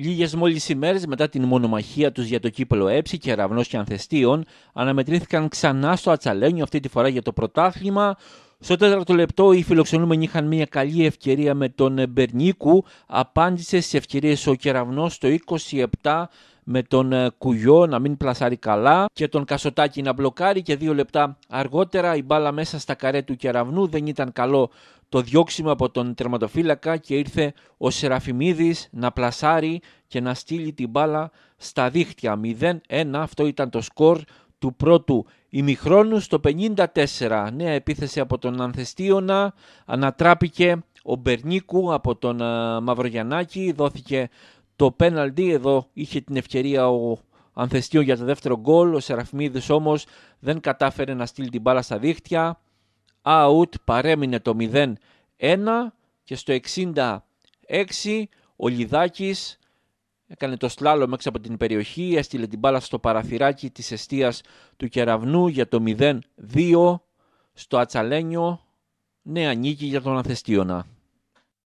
Λίγες μόλις ημέρες μετά την μονομαχία τους για το κύπελο Έψη και και Ανθεστίων, αναμετρήθηκαν ξανά στο Ατσαλένιο, αυτή τη φορά για το πρωτάθλημα. Στο τέταρτο λεπτό, οι φιλοξενούμενοι είχαν μια καλή ευκαιρία με τον Μπερνίκου. Απάντησε στι ευκαιρίες ο Κεραυνός το 27 με τον ε, Κουγιό να μην πλασάρει καλά και τον Κασοτάκη να μπλοκάρει και δύο λεπτά αργότερα η μπάλα μέσα στα καρέ του κεραυνού δεν ήταν καλό το διώξιμο από τον τερματοφύλακα και ήρθε ο Σεραφιμίδης να πλασάρει και να στείλει την μπάλα στα δίχτυα. 0-1 αυτό ήταν το σκορ του πρώτου ημιχρόνου στο 54. Νέα επίθεση από τον Ανθεστίωνα ανατράπηκε ο Μπερνίκου από τον ε, Μαυρογιαννάκη δόθηκε το πέναλτι. Εδώ είχε την ευκαιρία ο Ανθεστίο για το δεύτερο γκολ. Ο Σεραφμίδης όμως δεν κατάφερε να στείλει την μπάλα στα δίχτυα. Αουτ, παρέμεινε το 0-1 και στο 66 ο Λιδάκης έκανε το σλάλο έξω από την περιοχή, έστειλε την μπάλα στο παραθυράκι της εστίας του Κεραυνού για το 0-2 στο Ατσαλένιο. Νέα νίκη για τον Ανθεστίωνα.